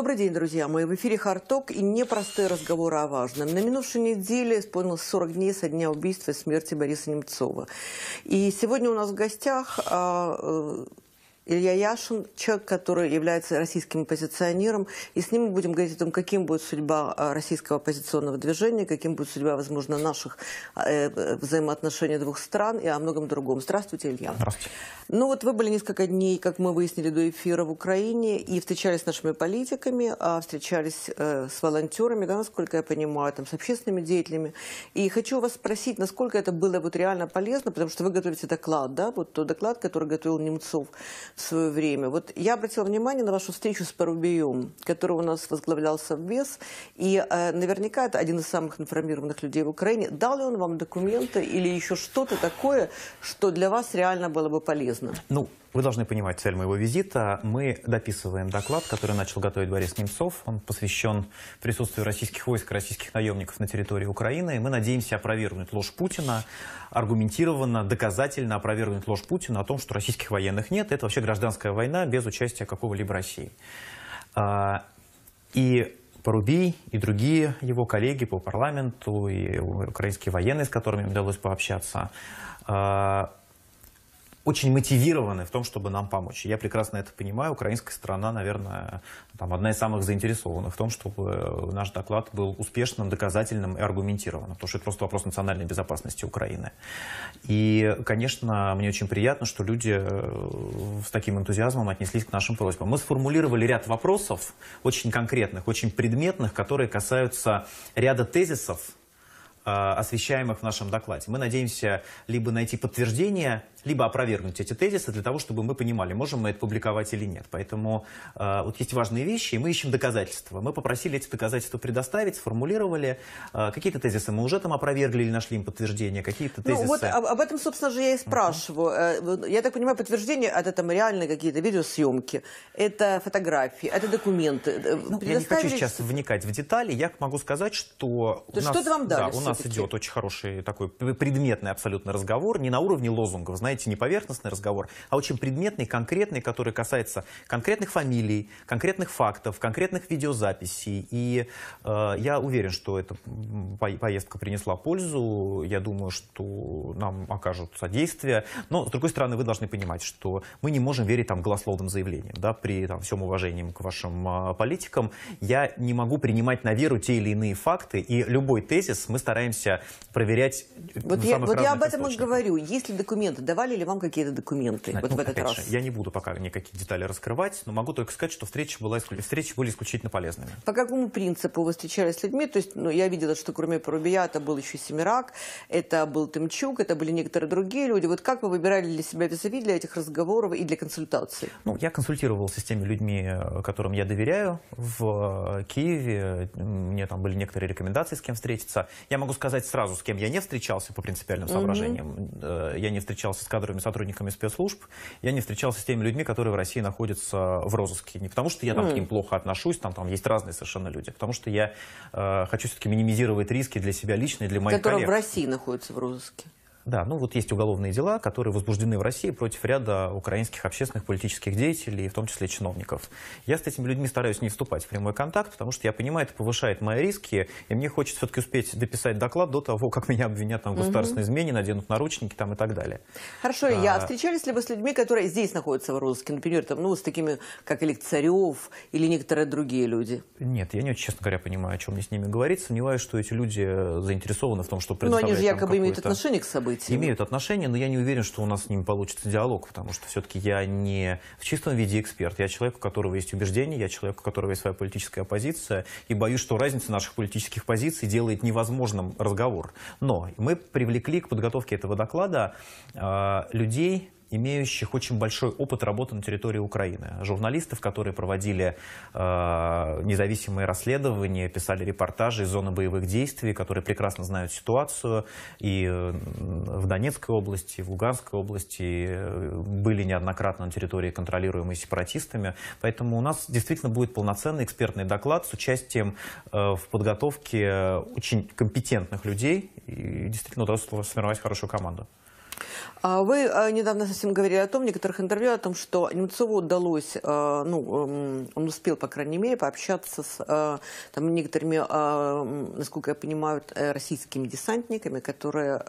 Добрый день, друзья мои. В эфире «Харток» и непростые разговоры о важном. На минувшей неделе исполнилось 40 дней со дня убийства и смерти Бориса Немцова. И сегодня у нас в гостях а, э, Илья Яшин, человек, который является российским оппозиционером, и с ним мы будем говорить о том, каким будет судьба э, российского оппозиционного движения, каким будет судьба, возможно, наших э, взаимоотношений двух стран и о многом другом. Здравствуйте, Илья. Здравствуйте. Ну вот вы были несколько дней, как мы выяснили, до эфира в Украине и встречались с нашими политиками, а встречались э, с волонтерами, да, насколько я понимаю, там, с общественными деятелями. И хочу вас спросить, насколько это было вот реально полезно, потому что вы готовите доклад, да, вот тот доклад, который готовил Немцов свое время. Вот я обратила внимание на вашу встречу с Парубием, который у нас возглавлял Совбез, и э, наверняка это один из самых информированных людей в Украине. Дал ли он вам документы или еще что-то такое, что для вас реально было бы полезно? Ну, вы должны понимать цель моего визита. Мы дописываем доклад, который начал готовить Борис Немцов. Он посвящен присутствию российских войск, российских наемников на территории Украины. мы надеемся опровергнуть ложь Путина, аргументированно, доказательно опровергнуть ложь Путина о том, что российских военных нет. Это вообще гражданская война без участия какого-либо России. А, и Порубий и другие его коллеги по парламенту, и украинские военные, с которыми мне удалось пообщаться, а, очень мотивированы в том, чтобы нам помочь. Я прекрасно это понимаю. Украинская страна, наверное, там, одна из самых заинтересованных в том, чтобы э, наш доклад был успешным, доказательным и аргументированным, потому что это просто вопрос национальной безопасности Украины. И, конечно, мне очень приятно, что люди э, с таким энтузиазмом отнеслись к нашим просьбам. Мы сформулировали ряд вопросов, очень конкретных, очень предметных, которые касаются ряда тезисов, э, освещаемых в нашем докладе. Мы надеемся либо найти подтверждение либо опровергнуть эти тезисы для того, чтобы мы понимали, можем мы это публиковать или нет. Поэтому э, вот есть важные вещи, и мы ищем доказательства. Мы попросили эти доказательства предоставить, сформулировали. Э, какие-то тезисы мы уже там опровергли или нашли им подтверждение, какие-то тезисы... Ну вот об, об этом, собственно же, я и спрашиваю. Uh э, -huh. Я так понимаю, подтверждение – это там реальные какие-то видеосъемки, это фотографии, это документы. Э, ну, я не хочу сейчас вникать в детали. Я могу сказать, что То у нас, что вам дали, да, у нас идет очень хороший такой предметный абсолютно разговор, не на уровне лозунгов, знаете, знаете, не поверхностный разговор, а очень предметный, конкретный, который касается конкретных фамилий, конкретных фактов, конкретных видеозаписей. И э, я уверен, что эта поездка принесла пользу. Я думаю, что нам окажут содействие. Но, с другой стороны, вы должны понимать, что мы не можем верить там голословным заявлениям. Да, при там, всем уважении к вашим э, политикам я не могу принимать на веру те или иные факты. И любой тезис мы стараемся проверять. Э, вот, я, вот я об этом и говорю. Если документы, давай Давали ли вам какие-то документы ну, вот в этот раз? Же, я не буду пока никакие детали раскрывать, но могу только сказать, что встречи, была, встречи были исключительно полезными. По какому принципу вы встречались с людьми? То есть ну, я видела, что кроме Порубия это был еще Семирак, это был Тымчук, это были некоторые другие люди. Вот как вы выбирали для себя визави для этих разговоров и для консультаций? Ну, я консультировался с теми людьми, э, которым я доверяю в э, Киеве. Мне там были некоторые рекомендации, с кем встретиться. Я могу сказать сразу, с кем я не встречался по принципиальным соображениям. Mm -hmm. Я не встречался с кадровыми сотрудниками спецслужб, я не встречался с теми людьми, которые в России находятся в розыске. Не потому, что я там mm. к ним плохо отношусь, там, там есть разные совершенно люди, а потому что я э, хочу все-таки минимизировать риски для себя лично и для моих которые коллег. Которые в России находятся в розыске. Да, ну вот есть уголовные дела, которые возбуждены в России против ряда украинских общественных политических деятелей, в том числе чиновников. Я с этими людьми стараюсь не вступать в прямой контакт, потому что я понимаю, это повышает мои риски, и мне хочется все-таки успеть дописать доклад до того, как меня обвинят там, в государственной измене, наденут наручники там, и так далее. Хорошо, а... я а встречались ли вы с людьми, которые здесь находятся в розыске, например, там, ну, с такими, как или Царев, или некоторые другие люди? Нет, я не очень, честно говоря, понимаю, о чем мне с ними говорить. Сомневаюсь, что эти люди заинтересованы в том, что предоставлять... Ну, Но они же якобы имеют отношение к событиям эти... Имеют отношение, но я не уверен, что у нас с ними получится диалог, потому что все-таки я не в чистом виде эксперт. Я человек, у которого есть убеждения, я человек, у которого есть своя политическая оппозиция, и боюсь, что разница наших политических позиций делает невозможным разговор. Но мы привлекли к подготовке этого доклада э, людей, имеющих очень большой опыт работы на территории Украины. Журналистов, которые проводили э, независимые расследования, писали репортажи из зоны боевых действий, которые прекрасно знают ситуацию. И э, в Донецкой области, и в Луганской области э, были неоднократно на территории, контролируемой сепаратистами. Поэтому у нас действительно будет полноценный экспертный доклад с участием э, в подготовке очень компетентных людей и действительно удалось сформировать хорошую команду. А, вы а, недавно совсем говорили о том, в некоторых интервью, о том, что Немцову удалось, а, ну, эм, он успел, по крайней мере, пообщаться с там, некоторыми, насколько я понимаю, э, российскими десантниками, которые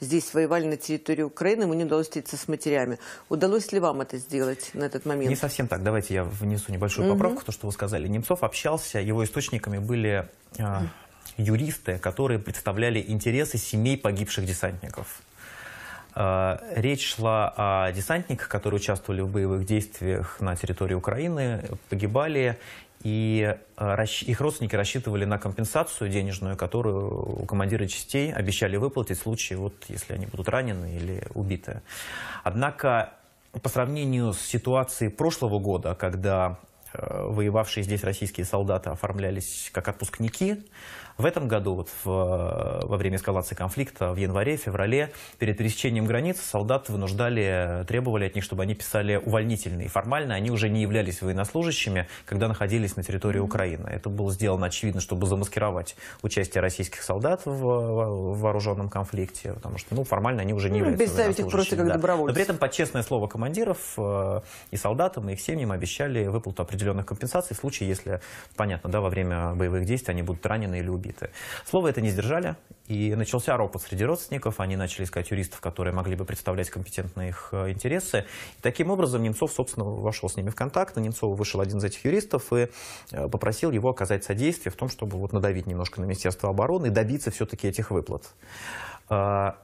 здесь воевали на территории Украины, ему не удалось встретиться с матерями. Удалось ли вам это сделать на этот момент? Не совсем так. Давайте я внесу небольшую поправку, угу. то, что вы сказали. Немцов общался, его источниками были юристы, которые представляли интересы семей погибших десантников. Э, речь шла о десантниках, которые участвовали в боевых действиях на территории Украины, погибали, и э, их родственники рассчитывали на компенсацию денежную, которую командиры частей обещали выплатить в случае, вот, если они будут ранены или убиты. Однако, по сравнению с ситуацией прошлого года, когда э, воевавшие здесь российские солдаты оформлялись как отпускники, в этом году, вот в, во время эскалации конфликта в январе-феврале, перед пересечением границ солдат вынуждали, требовали от них, чтобы они писали увольнительные. Формально они уже не являлись военнослужащими, когда находились на территории Украины. Это было сделано, очевидно, чтобы замаскировать участие российских солдат в, в вооруженном конфликте, потому что ну, формально они уже не ну, являются Представить их просто как да. добровольцев. Но при этом, под честное слово командиров э, и солдатам, и их семьям обещали выплату определенных компенсаций в случае, если, понятно, да, во время боевых действий они будут ранены или убиты какие-то. Слово это не сдержали, и начался ропот среди родственников, они начали искать юристов, которые могли бы представлять компетентные их э, интересы. И таким образом Немцов, собственно, вошел с ними в контакт, на Немцова вышел один из этих юристов и э, попросил его оказать содействие в том, чтобы вот надавить немножко на Министерство обороны и добиться все-таки этих выплат. А,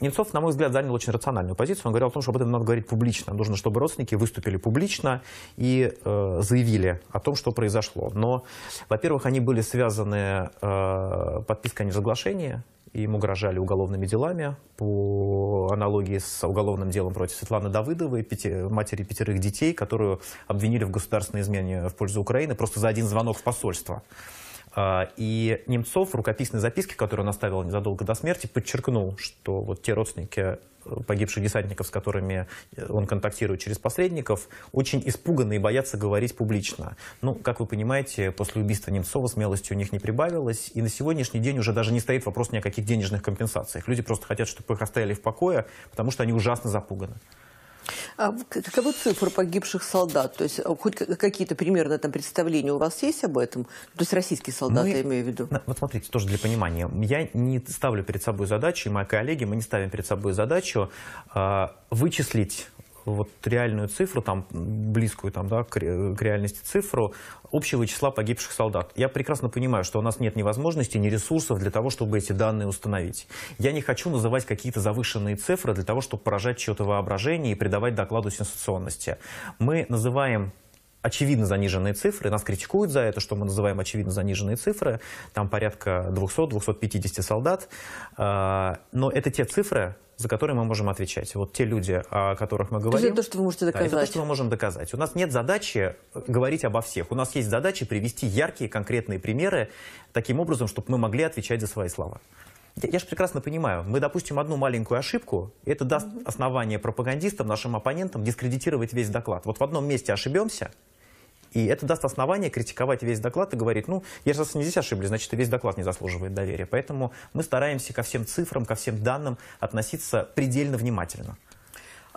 Немцов, на мой взгляд, занял очень рациональную позицию. Он говорил о том, что об этом надо говорить публично. Нужно, чтобы родственники выступили публично и э, заявили о том, что произошло. Но, во-первых, они были связаны э, подпиской о неразглашении, им угрожали уголовными делами по аналогии с уголовным делом против Светланы Давыдовой, пяти, матери пятерых детей, которую обвинили в государственной измене в пользу Украины просто за один звонок в посольство. А, и Немцов в рукописной записке, которую он оставил незадолго до смерти, подчеркнул, что вот те родственники э, погибших десантников, с которыми э, он контактирует через посредников, очень испуганы и боятся говорить публично. Ну, как вы понимаете, после убийства Немцова смелости у них не прибавилось, и на сегодняшний день уже даже не стоит вопрос ни о каких денежных компенсациях. Люди просто хотят, чтобы их оставили в покое, потому что они ужасно запуганы. А каковы цифры погибших солдат? То есть э, хоть какие-то примерно там представления у вас есть об этом? Ну, то есть российские солдаты, мы, ну, я имею в виду. Вот смотрите, тоже для понимания. Я не ставлю перед собой задачу, и мои коллеги, мы не ставим перед собой задачу э, вычислить вот реальную цифру, там, близкую там, да, к реальности цифру общего числа погибших солдат. Я прекрасно понимаю, что у нас нет ни возможности, ни ресурсов для того, чтобы эти данные установить. Я не хочу называть какие-то завышенные цифры для того, чтобы поражать чье-то воображение и придавать докладу сенсационности. Мы называем очевидно заниженные цифры. Нас критикуют за это, что мы называем очевидно заниженные цифры. Там порядка 200-250 солдат. Э, но это те цифры, за которые мы можем отвечать. Вот те люди, о которых мы говорим... То это то, что вы можете доказать. Да, это то, что мы можем доказать. У нас нет задачи говорить обо всех. У нас есть задача привести яркие, конкретные примеры таким образом, чтобы мы могли отвечать за свои слова. Я же прекрасно понимаю, мы допустим одну маленькую ошибку, и это даст основание пропагандистам, нашим оппонентам дискредитировать весь доклад. Вот в одном месте ошибемся, и это даст основание критиковать весь доклад и говорить, ну, я сейчас не здесь ошиблись, значит, и весь доклад не заслуживает доверия. Поэтому мы стараемся ко всем цифрам, ко всем данным относиться предельно внимательно.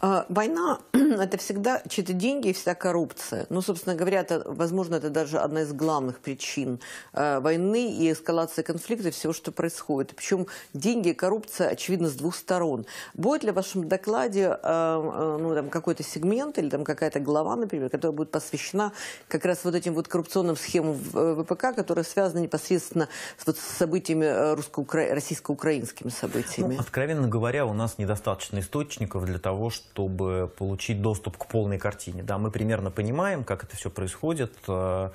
А, война – это всегда чьи-то деньги и вся коррупция. Ну, собственно говоря, это, возможно, это даже одна из главных причин э, войны и эскалации конфликта, всего, что происходит. Причем деньги и коррупция, очевидно, с двух сторон. Будет ли в вашем докладе э, э, ну, там, какой-то сегмент или там какая-то глава, например, которая будет посвящена как раз вот этим вот коррупционным схемам ВПК, которые связаны непосредственно с, вот, с событиями русско-украинскими событиями? Ну, откровенно говоря, у нас недостаточно источников для того, чтобы чтобы получить доступ к полной картине. Да, мы примерно понимаем, как это все происходит. Э,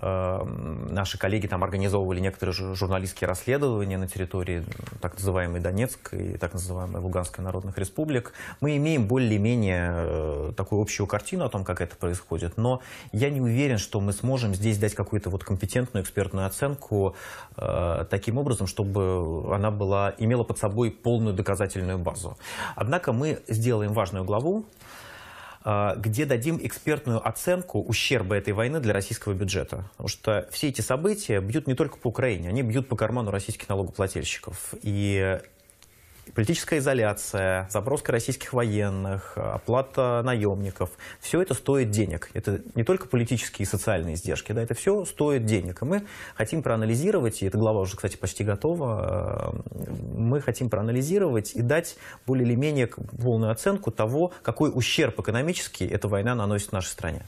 э, наши коллеги там организовывали некоторые журналистские расследования на территории так называемой Донецкой и так называемой Луганской народных республик. Мы имеем более-менее э, такую общую картину о том, как это происходит, но я не уверен, что мы сможем здесь дать какую-то вот компетентную экспертную оценку таким образом, чтобы она была, имела под собой полную доказательную базу. Однако мы сделаем важный важную главу, а, где дадим экспертную оценку ущерба этой войны для российского бюджета. Потому что все эти события бьют не только по Украине, они бьют по карману российских налогоплательщиков. И политическая изоляция, заброска российских военных, оплата наемников. Все это стоит денег. Это не только политические и социальные издержки, да, это все стоит денег. И мы хотим проанализировать, и эта глава уже, кстати, почти готова, э, мы хотим проанализировать и дать более или менее полную оценку того, какой ущерб экономический эта война наносит нашей стране.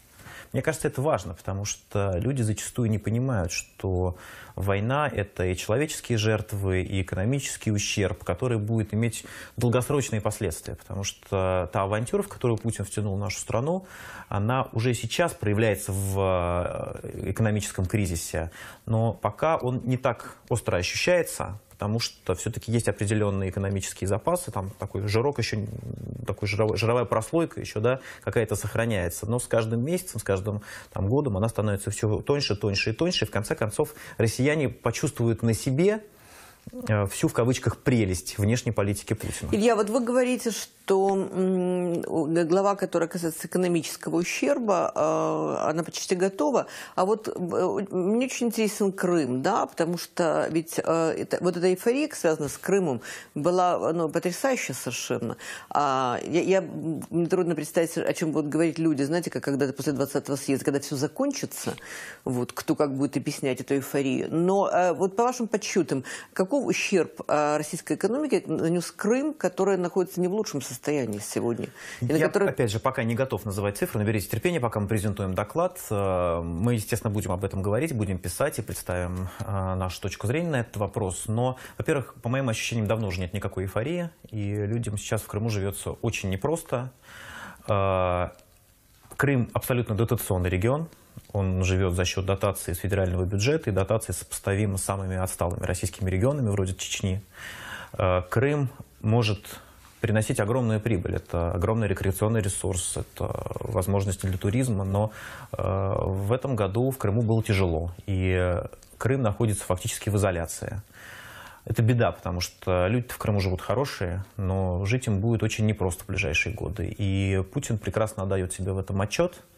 Мне кажется, это важно, потому что люди зачастую не понимают, что война – это и человеческие жертвы, и экономический ущерб, который будет иметь долгосрочные последствия. Потому что та авантюра, в которую Путин втянул нашу страну, она уже сейчас проявляется в э, экономическом кризисе. Но пока он не так остро ощущается, потому что все-таки есть определенные экономические запасы, там такой жирок еще, такой жировой, жировая прослойка еще, да, какая-то сохраняется. Но с каждым месяцем, с каждым там, годом она становится все тоньше, тоньше и тоньше. И в конце концов россияне почувствуют на себе Э, всю, в кавычках, прелесть внешней политики Путина. Илья, вот вы говорите, что глава, которая касается экономического ущерба, э, она почти готова. А вот э, мне очень интересен Крым, да, потому что ведь это, вот эта эйфория, связанная с Крымом, была ну, потрясающая совершенно. А я, я, мне трудно представить, о чем будут говорить люди, знаете, как когда-то после 20-го съезда, когда все закончится, вот, кто как будет объяснять эту эйфорию. Но вот по вашим подсчетам, как каков ущерб а, российской экономике нанес Крым, который находится не в лучшем состоянии сегодня? Я, который... опять же, пока не готов называть цифры, наберите терпения, пока мы презентуем доклад. Э, мы, естественно, будем об этом говорить, будем писать и представим э, нашу точку зрения на этот вопрос. Но, во-первых, по моим ощущениям, давно уже нет никакой эйфории, и людям сейчас в Крыму живется очень непросто. Э, Крым абсолютно дотационный регион, он живет за счет дотации из федерального бюджета, и дотации сопоставимы с самыми отсталыми российскими регионами, вроде Чечни. Э, Крым может приносить огромную прибыль. Это огромный рекреационный ресурс, это возможности для туризма, но э, в этом году в Крыму было тяжело, и Крым находится фактически в изоляции. Это беда, потому что люди в Крыму живут хорошие, но жить им будет очень непросто в ближайшие годы. И Путин прекрасно отдает себе в этом отчет –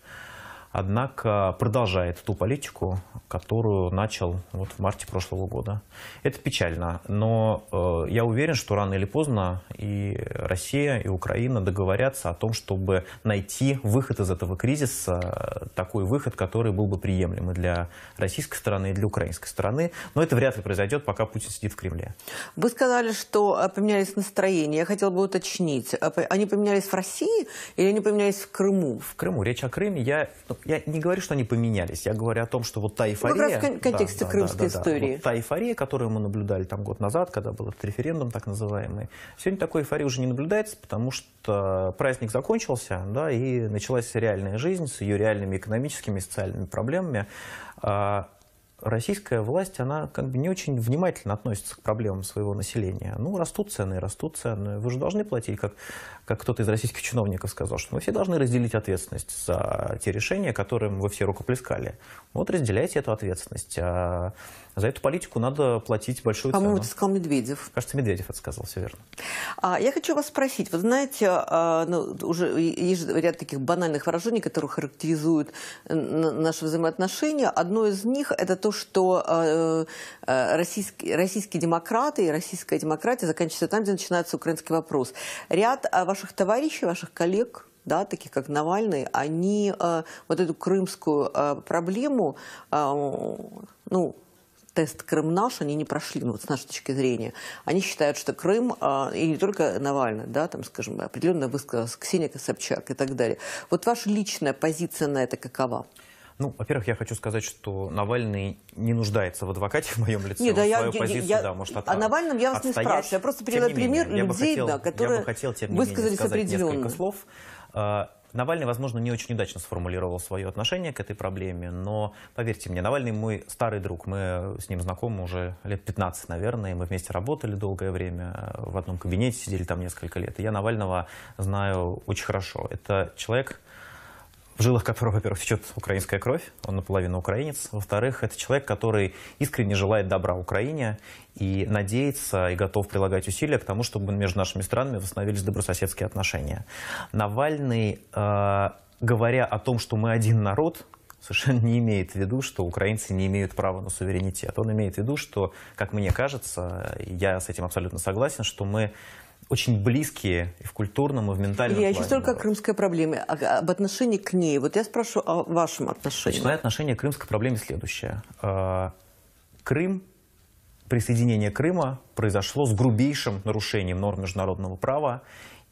однако продолжает ту политику, которую начал вот в марте прошлого года. Это печально, но э, я уверен, что рано или поздно и Россия, и Украина договорятся о том, чтобы найти выход из этого кризиса, э, такой выход, который был бы приемлем и для российской стороны, и для украинской стороны. Но это вряд ли произойдет, пока Путин сидит в Кремле. Вы сказали, что э, поменялись настроения. Я хотела бы уточнить. Они поменялись в России или они поменялись в Крыму? В Крыму. Речь о Крыме. Я ну, я не говорю, что они поменялись, я говорю о том, что вот та эйфория... Ну, как раз в контексте да, крымской да, да, истории. Да, вот та эйфория, которую мы наблюдали там год назад, когда был этот референдум так называемый, сегодня такой эйфории уже не наблюдается, потому что праздник закончился, да, и началась реальная жизнь с ее реальными экономическими и социальными проблемами. А, российская власть, она как бы не очень внимательно относится к проблемам своего населения. Ну, растут цены, растут цены. Вы же должны платить, как, как кто-то из российских чиновников сказал, что мы все должны разделить ответственность за те решения, которым вы все рукоплескали. Вот разделяйте эту ответственность. А за эту политику надо платить большую цену. По-моему, ты сказал Медведев. Кажется, Медведев это все верно. А, я хочу вас спросить. Вы знаете, а, ну, уже есть ряд таких банальных выражений, которые характеризуют наши взаимоотношения. Одно из них – это то, что а, а, э, российские, российские демократы и российская демократия заканчиваются там, где начинается украинский вопрос. Ряд а, ваших товарищей, ваших коллег – да, таких как Навальный, они э, вот эту крымскую э, проблему, э, ну, тест «Крым наш» они не прошли, ну, вот с нашей точки зрения. Они считают, что Крым, а, и не только Навальный, да, там, скажем, определенно высказалась Ксения Собчак и так далее. Вот ваша личная позиция на это какова? Ну, во-первых, я хочу сказать, что Навальный не нуждается в адвокате в моем лице. Нет, да, я, позицию, я, да, может, от, о Навальном я вас отстоять. не спрашиваю. Я просто привела пример менее, людей, я бы хотел, да, которые я хотел, тем высказались определенно. несколько слов. А, Навальный, возможно, не очень удачно сформулировал свое отношение к этой проблеме, но поверьте мне, Навальный мой старый друг. Мы с ним знакомы уже лет 15, наверное, и мы вместе работали долгое время, э, в одном кабинете сидели там несколько лет. И я Навального знаю очень хорошо. Это человек, в жилах которого, во-первых, течет украинская кровь, он наполовину украинец. Во-вторых, это человек, который искренне желает добра Украине и надеется и готов прилагать усилия к тому, чтобы между нашими странами восстановились добрососедские отношения. Навальный, э, говоря о том, что мы один народ, совершенно не имеет в виду, что украинцы не имеют права на суверенитет. Он имеет в виду, что, как мне кажется, я с этим абсолютно согласен, что мы очень близкие и в культурном, и в ментальном Я еще только о крымской проблеме, а, а, об отношении к ней. Вот я спрошу о вашем отношении. Значит, мое отношение к крымской проблеме следующее. А, Крым, присоединение Крыма произошло с грубейшим нарушением норм международного права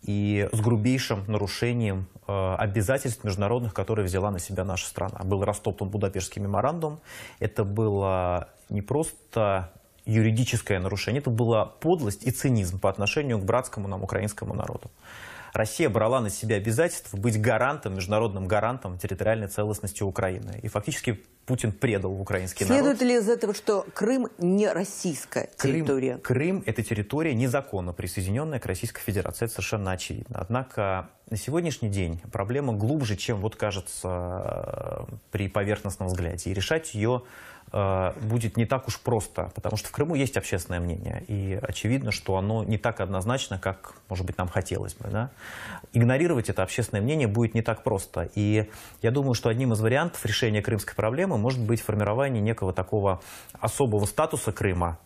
и с грубейшим нарушением э, обязательств международных, которые взяла на себя наша страна. Был растоптан Будапештский меморандум. Это было не просто юридическое нарушение, это была подлость и цинизм по отношению к братскому нам украинскому народу. Россия брала на себя обязательство быть гарантом, международным гарантом территориальной целостности Украины. И фактически Путин предал украинский Следует народ. Следует ли из этого, что Крым не российская Крым, территория? Крым – это территория, незаконно присоединенная к Российской Федерации. Это совершенно очевидно. Однако на сегодняшний день проблема глубже, чем вот кажется э, при поверхностном взгляде. И решать ее э, будет не так уж просто, потому что в Крыму есть общественное мнение, и очевидно, что оно не так однозначно, как, может быть, нам хотелось бы. Да? Игнорировать это общественное мнение будет не так просто. И я думаю, что одним из вариантов решения крымской проблемы проблемы может быть формирование некого такого особого статуса Крыма,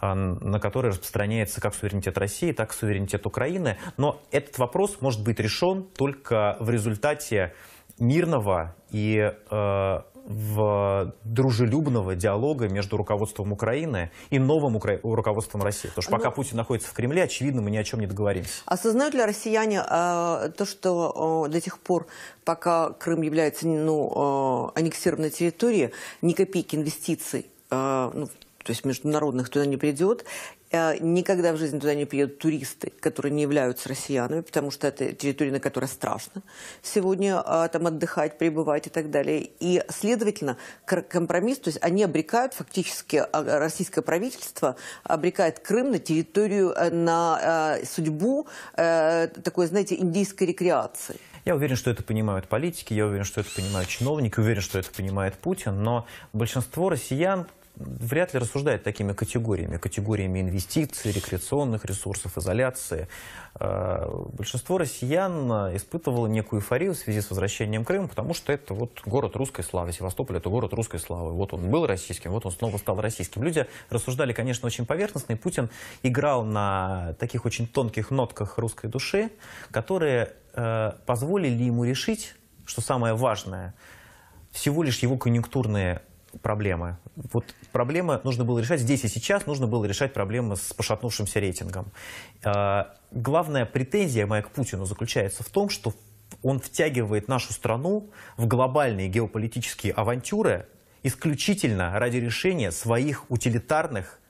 э, на который распространяется как суверенитет России, так и суверенитет Украины. Но этот вопрос может быть решен только в результате мирного и э, в э, дружелюбного диалога между руководством Украины и новым укра... руководством России. Потому что пока Но... Ну, Путин находится в Кремле, очевидно, мы ни о чем не договоримся. Осознают ли россияне э, то, что э, до тех пор, пока Крым является ну, э, аннексированной территорией, ни копейки инвестиций э, ну, то есть международных туда не придет. Э, никогда в жизни туда не приедут туристы, которые не являются россиянами, потому что это территория, на которой страшно сегодня а, там отдыхать, пребывать и так далее. И, следовательно, компромисс, то есть они обрекают фактически, а, российское правительство обрекает Крым на территорию, э, на э, судьбу такой, знаете, индийской рекреации. Я уверен, что это понимают политики, я уверен, что это понимают чиновники, уверен, что это понимает Путин, но большинство россиян вряд ли рассуждает такими категориями, категориями инвестиций, рекреационных ресурсов, изоляции. Э, большинство россиян испытывало некую эйфорию в связи с возвращением Крыма, потому что это вот город русской славы, Севастополь – это город русской славы. Вот он был российским, вот он снова стал российским. Люди рассуждали, конечно, очень поверхностно, и Путин играл на таких очень тонких нотках русской души, которые э, позволили ему решить, что самое важное – всего лишь его конъюнктурные проблемы. Вот проблемы нужно было решать здесь и сейчас, нужно было решать проблемы с пошатнувшимся рейтингом. А, главная претензия моя к Путину заключается в том, что он втягивает нашу страну в глобальные геополитические авантюры исключительно ради решения своих утилитарных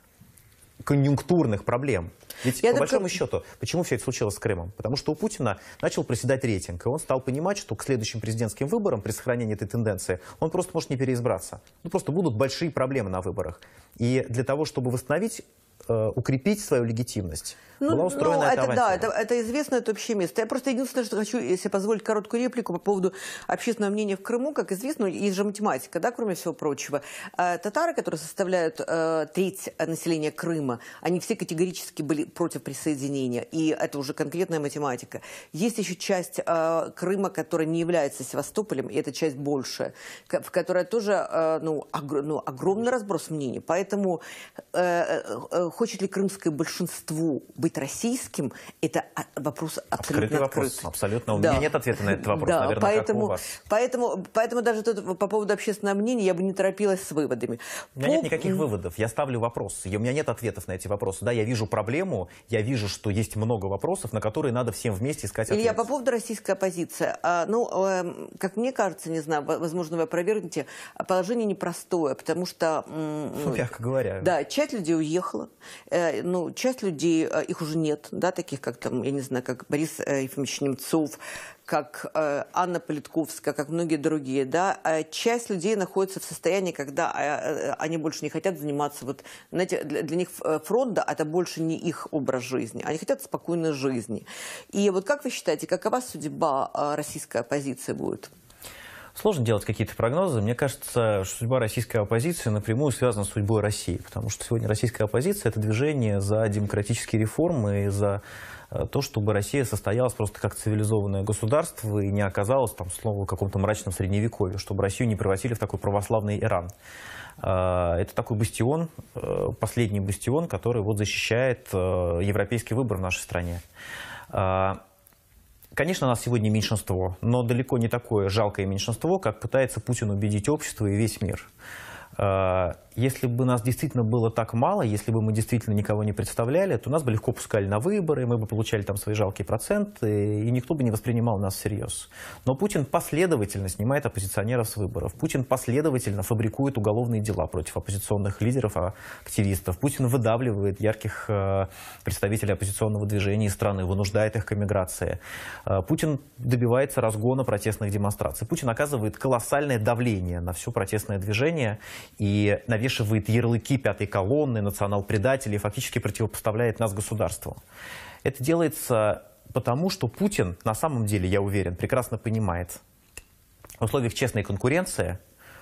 конъюнктурных проблем. Ведь Я по большому счету, почему все это случилось с Крымом? Потому что у Путина начал проседать рейтинг, и он стал понимать, что к следующим президентским выборам, при сохранении этой тенденции, он просто может не переизбраться. Ну, просто будут большие проблемы на выборах. И для того, чтобы восстановить Э, укрепить свою легитимность, ну, была устроена ну, это, авантия. Да, это, это известно, это общее место. Я просто единственное, что хочу, если позволить, короткую реплику по поводу общественного мнения в Крыму. Как известно, есть же математика, да, кроме всего прочего. Э, татары, которые составляют э, треть населения Крыма, они все категорически были против присоединения. И это уже конкретная математика. Есть еще часть э, Крыма, которая не является Севастополем, и эта часть больше, в которой тоже э, ну, огр ну, огромный разброс мнений. Поэтому э, э, э хочет ли крымское большинство быть российским, это вопрос абсолютно открытый. открытый. Вопрос. Абсолютно. Да. У меня нет ответа на этот вопрос, да, наверное, поэтому, Поэтому, поэтому даже тут, по поводу общественного мнения я бы не торопилась с выводами. У меня по... нет никаких выводов. Я ставлю вопросы. У меня нет ответов на эти вопросы. Да, я вижу проблему, я вижу, что есть много вопросов, на которые надо всем вместе искать ответы. Илья, по поводу российской оппозиции. А, ну, эм, как мне кажется, не знаю, возможно, вы опровергнете, положение непростое, потому что... Ну, мягко говоря. Да, часть людей уехала. Э, ну, часть людей, э, их уже нет, да, таких как там, я не знаю, как Борис э, Ефимович Немцов, как Анна Политковская, как многие другие, да, часть людей находится в состоянии, когда они больше не хотят заниматься, вот, знаете, для, для них фронт, да, это больше не их образ жизни, они хотят спокойной жизни. И вот как вы считаете, какова судьба российской оппозиции будет? Сложно делать какие-то прогнозы. Мне кажется, судьба российской оппозиции напрямую связана с судьбой России, потому что сегодня российская оппозиция – это движение за демократические реформы и за э, то, чтобы Россия состоялась просто как цивилизованное государство и не оказалась там снова в каком-то мрачном средневековье, чтобы Россию не превратили в такой православный Иран. Э, это такой бастион, э, последний бастион, который вот защищает европейский выбор в нашей стране. Конечно, у нас сегодня меньшинство, но далеко не такое жалкое меньшинство, как пытается Путин убедить общество и весь мир. Э, если бы нас действительно было так мало, если бы мы действительно никого не представляли, то нас бы легко пускали на выборы, мы бы получали там свои жалкие проценты, и никто бы не воспринимал нас всерьез. Но Путин последовательно снимает оппозиционеров с выборов. Путин последовательно фабрикует уголовные дела против оппозиционных лидеров, активистов. Путин выдавливает ярких э, представителей оппозиционного движения из страны, вынуждает их к эмиграции. Э, Путин добивается разгона протестных демонстраций. Путин оказывает колоссальное давление на все протестное движение и на навешивает ярлыки пятой колонны, национал-предателей, фактически противопоставляет нас государству. Это делается потому, что Путин, на самом деле, я уверен, прекрасно понимает, в условиях честной конкуренции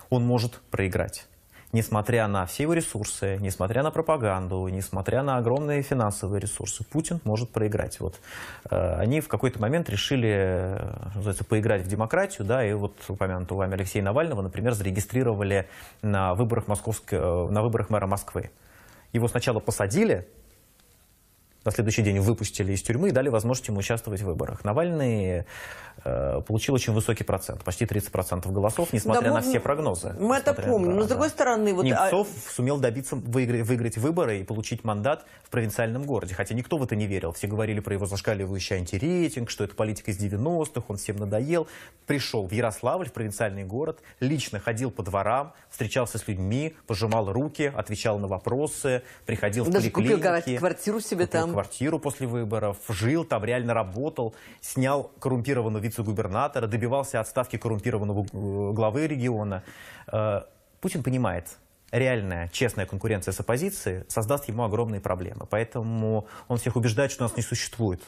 он может проиграть несмотря на все его ресурсы, несмотря на пропаганду, несмотря на огромные финансовые ресурсы, Путин может проиграть. Вот, э, они в какой-то момент решили э, называется, поиграть в демократию, да, и вот упомянутого вами Алексея Навального, например, зарегистрировали на выборах, московск... Э, на выборах мэра Москвы. Его сначала посадили, на следующий день выпустили из тюрьмы и дали возможность ему участвовать в выборах. Навальный э, получил очень высокий процент, почти 30% голосов, несмотря да, мы, на все прогнозы. Мы это помним. На, Но с другой стороны... Вот, а Немцов а... сумел добиться выиграть, выиграть выборы и получить мандат в провинциальном городе. Хотя никто в это не верил. Все говорили про его зашкаливающий антирейтинг, что это политика из 90-х, он всем надоел. Пришел в Ярославль, в провинциальный город, лично ходил по дворам, встречался с людьми, пожимал руки, отвечал на вопросы, приходил Даже в поликлиники. Даже купил квартиру себе там квартиру после выборов, жил там, реально работал, снял коррумпированного вице-губернатора, добивался отставки коррумпированного э, главы региона. Э, Путин понимает, реальная честная конкуренция с оппозицией создаст ему огромные проблемы. Поэтому он всех убеждает, что нас не существует.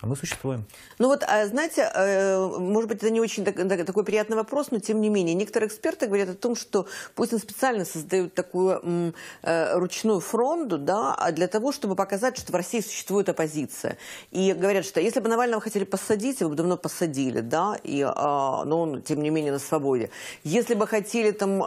А мы существуем. Ну вот, а знаете, э, может быть, это не очень такой приятный вопрос, но тем не менее. Некоторые эксперты говорят о том, что Путин специально создает такую э, ручную фронду, да, а для того, чтобы показать, что в России существует оппозиция. И говорят, что если бы Навального хотели посадить, его бы давно посадили, да, и, а, но он, тем не менее, на свободе. Если бы хотели там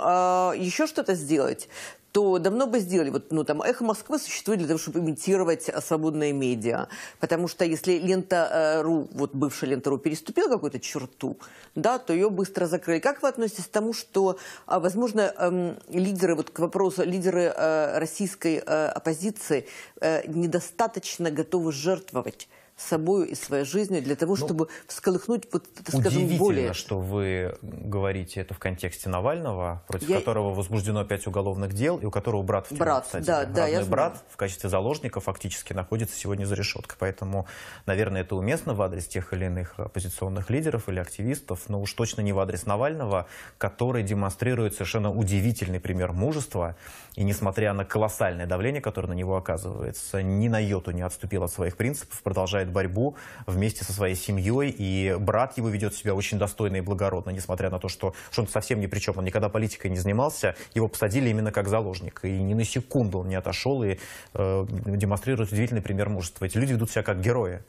еще что-то сделать, то давно бы сделали. Вот, ну, там, «Эхо Москвы» существует для того, чтобы имитировать э, свободные медиа. Потому что если Лента.ру э, вот бывшая Лента.ру переступила какую-то черту, да, то ее быстро закрыли. Как вы относитесь к тому, что, а, возможно, эм, лидеры, вот к вопросу, лидеры э, российской оппозиции недостаточно готовы жертвовать собой и своей жизнью для того, ну, чтобы всколыхнуть, вот, скажем, удивительно, более... что вы говорите это в контексте Навального, против я... которого возбуждено пять уголовных дел, и у которого брат в тюрьме, брат, кстати. Да, да, я брат знаю. в качестве заложника фактически находится сегодня за решеткой. Поэтому, наверное, это уместно в адрес тех или иных оппозиционных лидеров или активистов, но уж точно не в адрес Навального, который демонстрирует совершенно удивительный пример мужества, и несмотря на колоссальное давление, которое на него оказывается, ни на йоту не отступил от своих принципов, продолжает продолжает борьбу вместе со своей семьей, и брат его ведет себя очень достойно и благородно, несмотря на то, что, что он совсем ни при чем, он никогда политикой не занимался, его посадили именно как заложник, и ни на секунду он не отошел и э, демонстрирует удивительный пример мужества. Эти люди ведут себя как герои.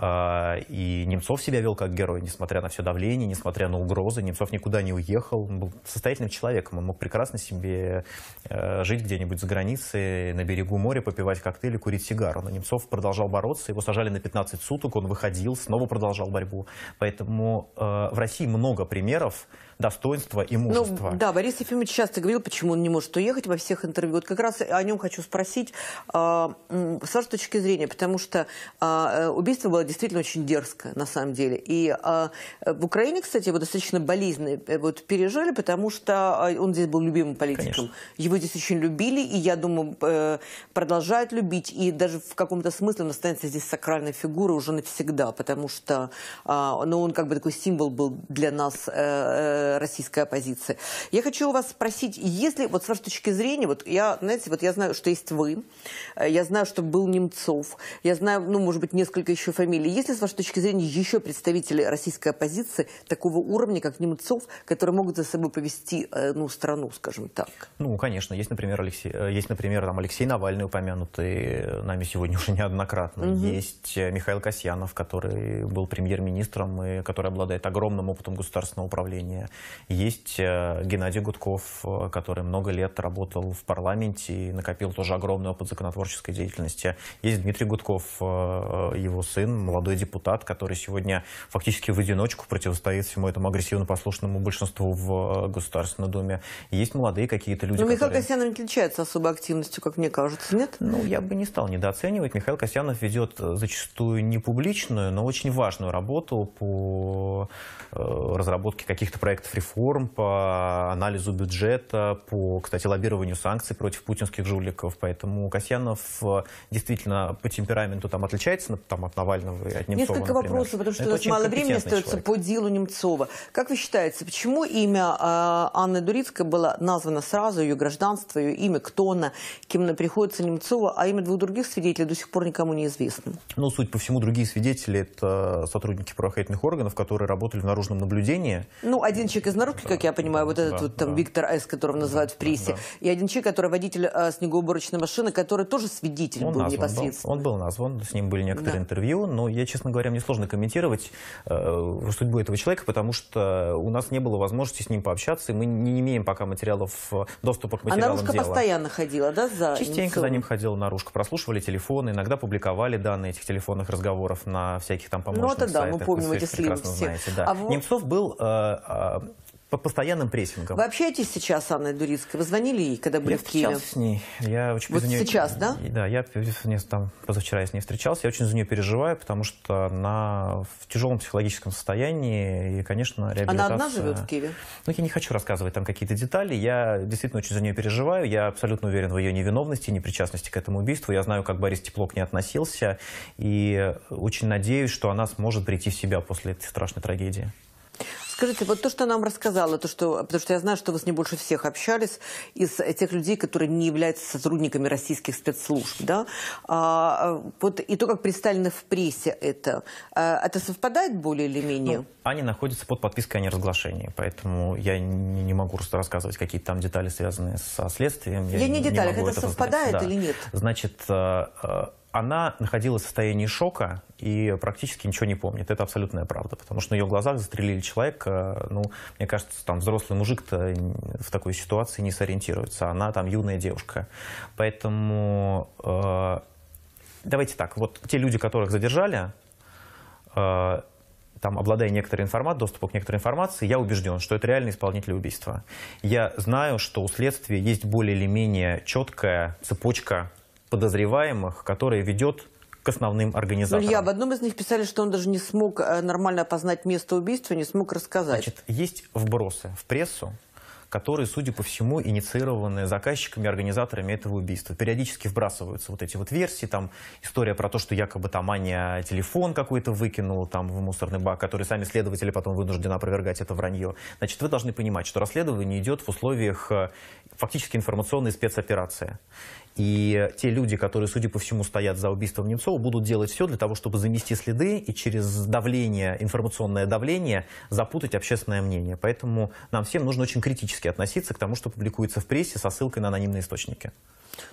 А, и Немцов себя вел как герой, несмотря на все давление, несмотря на угрозы. Немцов никуда не уехал. Он был состоятельным человеком. Он мог прекрасно себе э, жить где-нибудь за границей, на берегу моря, попивать коктейли, курить сигару. Но Немцов продолжал бороться. Его сажали на 15 суток, он выходил, снова продолжал борьбу. Поэтому э, в России много примеров, достоинства и мужество. Ну, да, Борис Ефимович часто говорил, почему он не может уехать во всех интервью. Вот как раз о нем хочу спросить э, с вашей точки зрения, потому что а, э, убийство было действительно очень дерзкое, на самом деле. И а, э, в Украине, кстати, его достаточно болезненно э, вот, пережили, потому что он здесь был любимым политиком. Конечно. Его здесь очень любили, и, я думаю, э, продолжают любить. И даже в каком-то смысле он останется здесь сакральной фигурой уже навсегда, потому что э, ну, он как бы такой символ был для нас э, э российской оппозиции. Я хочу у вас спросить, если вот с вашей точки зрения, вот я, знаете, вот я знаю, что есть вы, э, я знаю, что был Немцов, я знаю, ну, может быть, несколько еще фамилий. Есть ли, с вашей точки зрения, еще представители российской оппозиции такого уровня, как Немцов, которые могут за собой повести, э, ну, страну, скажем так? Ну, конечно. Есть, например, Алексей, э, есть, например, там Алексей Навальный упомянутый нами сегодня уже неоднократно. Угу. Есть Михаил Касьянов, который был премьер-министром и который обладает огромным опытом государственного управления. Есть э, Геннадий Гудков, э, который много лет работал в парламенте и накопил тоже огромный опыт законотворческой деятельности. Есть Дмитрий Гудков, э, его сын, молодой депутат, который сегодня фактически в одиночку противостоит всему этому агрессивно-послушному большинству в Государственной Думе. Есть молодые какие-то люди, Но ну, Михаил которые... Касьянов отличается особой активностью, как мне кажется, нет? Ну, я бы не стал недооценивать. Михаил Касьянов ведет зачастую не публичную, но очень важную работу по разработке каких-то проектов проектов реформ, по анализу бюджета, по, кстати, лоббированию санкций против путинских жуликов. Поэтому Касьянов э, действительно по темпераменту там отличается ну, там, от Навального и от Немцова. Несколько например. вопросов, потому что Это у нас мало времени остается человек. по делу Немцова. Как вы считаете, почему имя э, Анны Дурицкой было названо сразу, ее гражданство, ее имя, кто она, кем она приходится Немцова, а имя двух других свидетелей до сих пор никому не известно? Ну, суть по всему, другие свидетели – это сотрудники правоохранительных органов, которые работали в наружном наблюдении. Ну, один человек человек из Нарубки, как я понимаю, вот этот да, вот там да. Виктор С., которого называют в прессе, да. и один человек, который водитель э, снегоуборочной машины, который тоже свидетель он был назван, непосредственно. Он был, он был назван, с ним были некоторые да. интервью, но я, честно говоря, мне сложно комментировать э, судьбу этого человека, потому что у нас не было возможности с ним пообщаться, и мы не имеем пока материалов, э, доступа к материалам А наружка дела. постоянно ходила, да, за Частенько Немцовым? за ним ходила наружка, прослушивали телефоны, иногда публиковали данные этих телефонных разговоров на всяких там помощных Ну это да, сайтах, мы помним эти сливы все. Знаете, да. а вот... Немцов был э, э по постоянным прессингам. Вы общаетесь сейчас с Анной Дурицкой? Вы звонили ей, когда были я в Киеве? Я с ней. Я очень вот за нее... сейчас, да? Да, я там, позавчера я с ней встречался. Я очень за нее переживаю, потому что она в тяжелом психологическом состоянии. И, конечно, реабилитация... Она одна живет в Киеве? Ну, я не хочу рассказывать там какие-то детали. Я действительно очень за нее переживаю. Я абсолютно уверен в ее невиновности, непричастности к этому убийству. Я знаю, как Борис Тепло к ней относился. И очень надеюсь, что она сможет прийти в себя после этой страшной трагедии. Скажите, вот то, что нам рассказала, то, что, потому что я знаю, что вы с ней больше всех общались, из тех людей, которые не являются сотрудниками российских спецслужб, да, а, вот и то, как представлено в прессе это, а, это совпадает более или ну, менее? Ну, они находятся под подпиской о неразглашении, поэтому я не, не могу просто рассказывать какие-то там детали, связанные со следствием. Я, я не, не деталях, это, совпадает да. или нет? Значит, а, а, она находилась в состоянии шока и практически ничего не помнит. Это абсолютная правда, потому что на ее глазах застрелили человека. Ну, мне кажется, там взрослый мужик-то в такой ситуации не сориентируется. Она там юная девушка. Поэтому э, давайте так, вот те люди, которых задержали, э, там, обладая некоторой информацией, доступом к некоторой информации, я убежден, что это реальные исполнитель убийства. Я знаю, что у следствия есть более или менее четкая цепочка подозреваемых, которые ведет к основным ну, организаторам. Илья, в одном из них писали, что он даже не смог э, нормально опознать место убийства, не смог рассказать. Значит, есть вбросы в прессу, которые, судя по всему, инициированы заказчиками, организаторами этого убийства. Периодически вбрасываются вот эти вот версии, там история про то, что якобы там Аня телефон какой-то выкинула там в мусорный бак, который сами следователи потом вынуждены опровергать это вранье. Значит, вы должны понимать, что расследование идет в условиях э, фактически информационной спецоперации. И те люди, которые, судя по всему, стоят за убийством Немцова, будут делать все для того, чтобы замести следы и через давление, информационное давление запутать общественное мнение. Поэтому нам всем нужно очень критически критически относиться к тому, что публикуется в прессе со ссылкой на анонимные источники.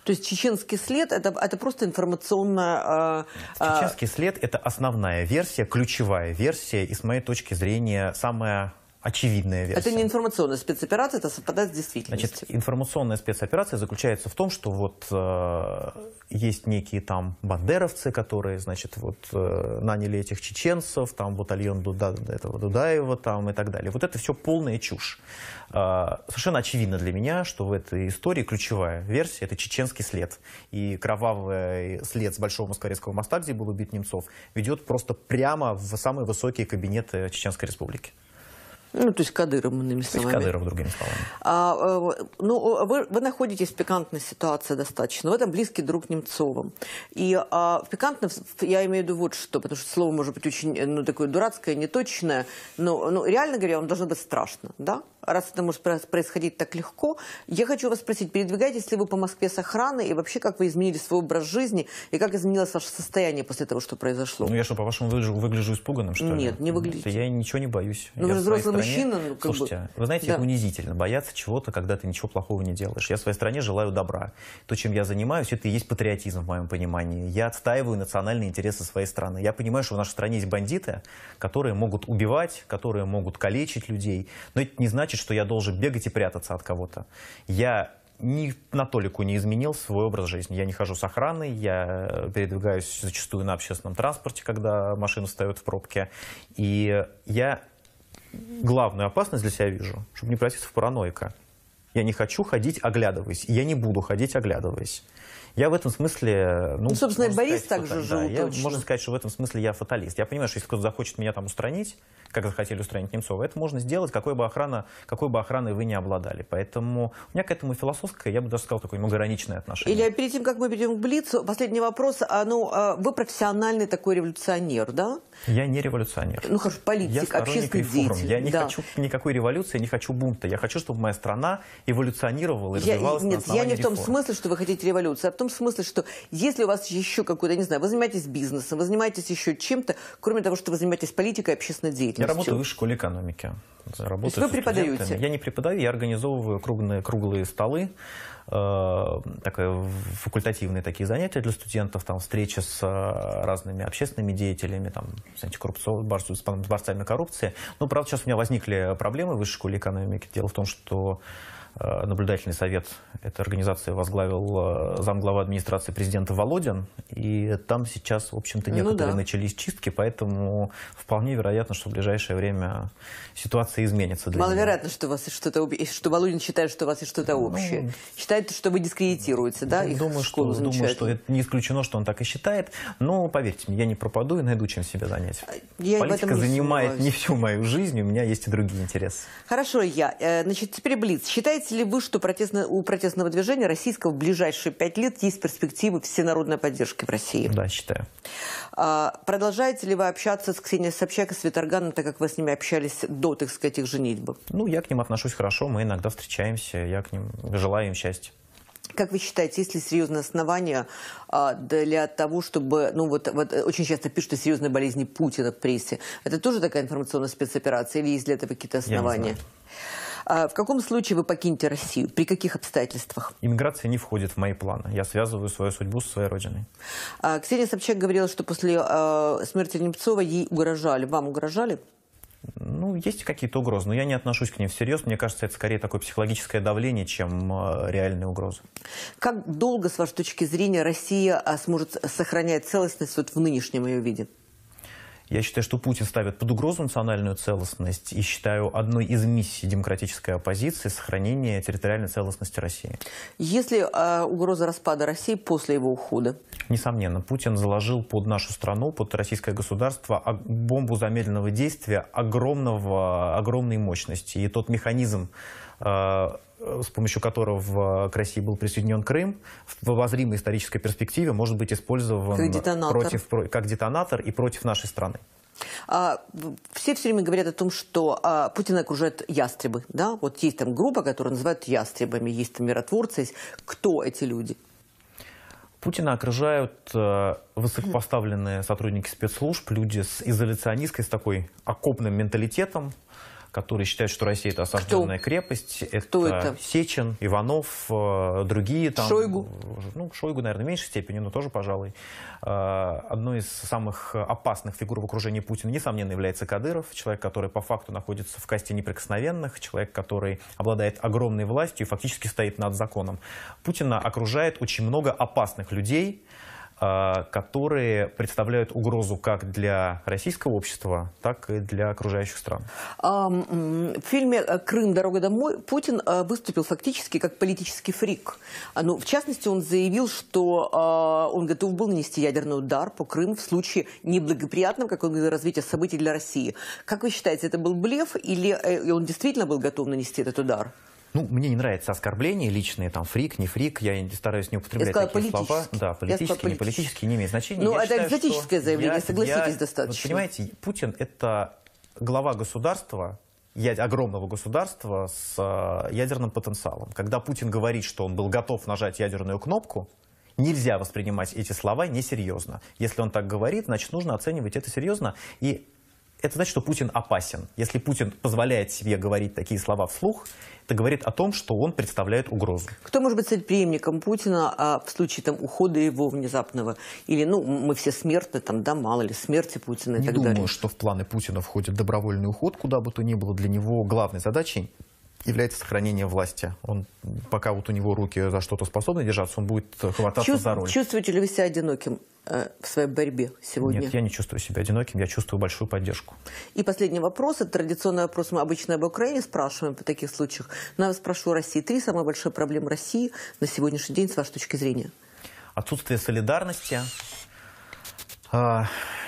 То есть чеченский след это, это просто информационно... Э, чеченский э, след это основная версия, ключевая версия и с моей точки зрения самая очевидная версия. Это не информационная спецоперация, это совпадает с действительностью. Значит, информационная спецоперация заключается в том, что вот э, есть некие там бандеровцы, которые, значит, вот э, наняли этих чеченцев, там вот Альон Дуда, этого Дудаева там и так далее. Вот это все полная чушь. Э, совершенно очевидно для меня, что в этой истории ключевая версия – это чеченский след. И кровавый след с Большого Москворецкого моста, где был убит Немцов, ведет просто прямо в самые высокие кабинеты Чеченской Республики. Ну, то есть Кадыром, иными то словами. То есть Кадыров, другими словами. А, э, ну, вы, вы находитесь в пикантной ситуации достаточно. В этом близкий друг Немцовым. И а, в пикантном я имею в виду вот что, потому что слово может быть очень, ну, такое дурацкое, неточное, но, ну, реально говоря, вам должно быть страшно, да? раз это может происходить так легко. Я хочу вас спросить, передвигаетесь ли вы по Москве с охраной, и вообще как вы изменили свой образ жизни, и как изменилось ваше состояние после того, что произошло? Ну, я что, по-вашему, выгляжу, выгляжу испуганным, что Нет, ли? не выглядите. Я ничего не боюсь. Ну, вы взрослый мужчина, ну, как Слушайте, бы... вы знаете, да. унизительно бояться чего-то, когда ты ничего плохого не делаешь. Я своей стране желаю добра. То, чем я занимаюсь, это и есть патриотизм в моем понимании. Я отстаиваю национальные интересы своей страны. Я понимаю, что в нашей стране есть бандиты, которые могут убивать, которые могут калечить людей. Но это не значит, что я должен бегать и прятаться от кого-то. Я ни на толику не изменил свой образ жизни. Я не хожу с охраной, я э, передвигаюсь зачастую на общественном транспорте, когда машина встает в пробке. И я главную опасность для себя вижу, чтобы не превратиться в параноика. Я не хочу ходить, оглядываясь. Я не буду ходить, оглядываясь. Я в этом смысле... Э, ну, ну собственно, и Борис сказать, так фото... же да, жил я, Можно сказать, что в этом смысле я фаталист. Я понимаю, что если кто-то захочет меня там устранить, как захотели устранить Немцова, это можно сделать, какой бы, охрана, какой бы охраной вы не обладали. Поэтому у меня к этому философское, я бы даже сказал, такое гармоничное отношение. Или перед тем, как мы перейдем к Блицу, последний вопрос. А, ну, а вы профессиональный такой революционер, да? Я не революционер. Ну, хорошо, политик, я общественный форум. Я не да. хочу никакой революции, я не хочу бунта. Я хочу, чтобы моя страна эволюционировала и развивалась я, развивалась Нет, на я не в том смысле, что вы хотите революции, а в том, том смысле, что если у вас еще какой-то, не знаю, вы занимаетесь бизнесом, вы занимаетесь еще чем-то, кроме того, что вы занимаетесь политикой и общественной деятельностью. Я работаю в школе экономики. Работаю То есть вы преподаете? Я не преподаю, я организовываю круглые, круглые столы, э, такое, факультативные такие занятия для студентов, там встречи с э, разными общественными деятелями, там, с, борцу, с борцами коррупции. Ну, правда, сейчас у меня возникли проблемы в высшей школе экономики. Дело в том, что Э, наблюдательный совет этой организации возглавил э, замглава администрации президента Володин, и там сейчас, в общем-то, ну некоторые ну, да. начались чистки, поэтому вполне вероятно, что в ближайшее время ситуация изменится. Маловероятно, что у вас что-то что Володин считает, что у вас есть что-то ну, общее. Ну, считает, что вы дискредитируете, да? Я думаю, что, думаю, что это не исключено, что он так и считает, но поверьте мне, я не пропаду и найду чем себя занять. А, я Политика не занимает не всю мою жизнь, у меня есть и другие интересы. Хорошо, я. Э, значит, теперь Блиц. Считаете Считаете ли вы, что протестно, у протестного движения российского в ближайшие пять лет есть перспективы всенародной поддержки в России? Да, считаю. А, продолжаете ли вы общаться с Ксенией Собчак и Светарганом, так как вы с ними общались до, так сказать, их женитьбы? Ну, я к ним отношусь хорошо, мы иногда встречаемся, я к ним желаю им счастья. Как вы считаете, есть ли серьезные основания а, для того, чтобы... Ну вот, вот э, очень часто пишут о серьезной болезни Путина в прессе. Это тоже такая информационная спецоперация или есть для этого какие-то основания? Я не знаю. А в каком случае вы покинете Россию? При каких обстоятельствах? Иммиграция не входит в мои планы. Я связываю свою судьбу с своей родиной. А Ксения Собчак говорила, что после а, смерти Немцова ей угрожали. Вам угрожали? Ну, есть какие-то угрозы, но я не отношусь к ним всерьез. Мне кажется, это скорее такое психологическое давление, чем реальные угрозы. Как долго, с вашей точки зрения, Россия сможет сохранять целостность вот в нынешнем ее виде? Я считаю, что Путин ставит под угрозу национальную целостность и считаю одной из миссий демократической оппозиции сохранение территориальной целостности России. Есть ли э, угроза распада России после его ухода? Несомненно, Путин заложил под нашу страну, под российское государство а, бомбу замедленного действия огромного, огромной мощности. И тот механизм, Э, с помощью которого э, к России был присоединен Крым, в обозримой исторической перспективе может быть использован как детонатор, против, как детонатор и против нашей страны. А, все все время говорят о том, что а, Путин окружает ястребы. Да? Вот есть там группа, которую называют ястребами, есть там миротворцы. Есть. Кто эти люди? Путина окружают э, высокопоставленные сотрудники спецслужб, люди с изоляционистской, с такой окопным менталитетом, которые считают, что Россия это осажденная Кто? крепость. Это, Кто это Сечин, Иванов, э, другие там. Шойгу? Ну, Шойгу, наверное, в меньшей степени, но тоже, пожалуй. Э, одной из самых опасных фигур в окружении Путина, несомненно, является Кадыров. Человек, который по факту находится в касте неприкосновенных. Человек, который обладает огромной властью и фактически стоит над законом. Путина окружает очень много опасных людей, а, которые представляют угрозу как для российского общества, так и для окружающих стран. А, в фильме э, «Крым. Дорога домой» Путин э, выступил фактически как политический фрик. А, ну, в частности, он заявил, что он готов был нанести ядерный удар по Крыму в случае неблагоприятного, как он говорил, развития событий для России. Как вы считаете, это был блеф или э, он действительно был готов нанести этот удар? Ну, мне не нравятся оскорбления личные, там, фрик, не фрик, я стараюсь не употреблять я сказала, такие слова. Да, политические, сказала, не политические, не имеет значения. Ну, я это считаю, экзотическое заявление, я, согласитесь, я, достаточно. Вот, понимаете, Путин – это глава государства, я, огромного государства с э, ядерным потенциалом. Когда Путин говорит, что он был готов нажать ядерную кнопку, нельзя воспринимать эти слова несерьезно. Если он так говорит, значит, нужно оценивать это серьезно. И это значит, что Путин опасен. Если Путин позволяет себе говорить такие слова вслух, это говорит о том, что он представляет угрозу. Кто может быть стать преемником Путина а, в случае там, ухода его внезапного? Или, ну, мы все смертны, там, да, мало ли, смерти Путина и Не так думаю, далее. Не думаю, что в планы Путина входит добровольный уход, куда бы то ни было. Для него главной задачей является сохранение власти. Он, пока вот у него руки за что-то способны держаться, он будет хвататься Чувств, за роль. Чувствуете ли вы себя одиноким э, в своей борьбе сегодня? Нет, я не чувствую себя одиноким, я чувствую большую поддержку. И последний вопрос, это традиционный вопрос, мы обычно об Украине спрашиваем в таких случаях. Но я вас спрошу о России. Три самые большие проблемы России на сегодняшний день, с вашей точки зрения? Отсутствие солидарности, э,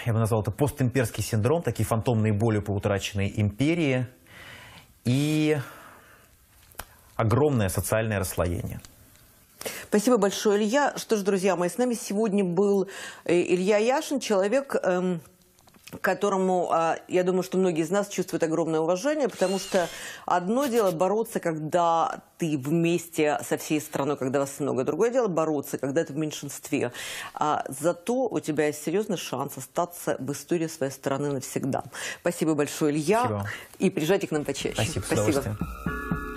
я бы назвал это постимперский синдром, такие фантомные боли по утраченной империи, и огромное социальное расслоение. Спасибо большое, Илья. Что ж, друзья мои, с нами сегодня был э, Илья Яшин, человек... Эм к которому, а, я думаю, что многие из нас чувствуют огромное уважение, потому что одно дело бороться, когда ты вместе со всей страной, когда вас много. Другое дело бороться, когда ты в меньшинстве. А зато у тебя есть серьезный шанс остаться в истории своей страны навсегда. Спасибо большое, Илья. Спасибо. И приезжайте к нам почаще. Спасибо. Спасибо.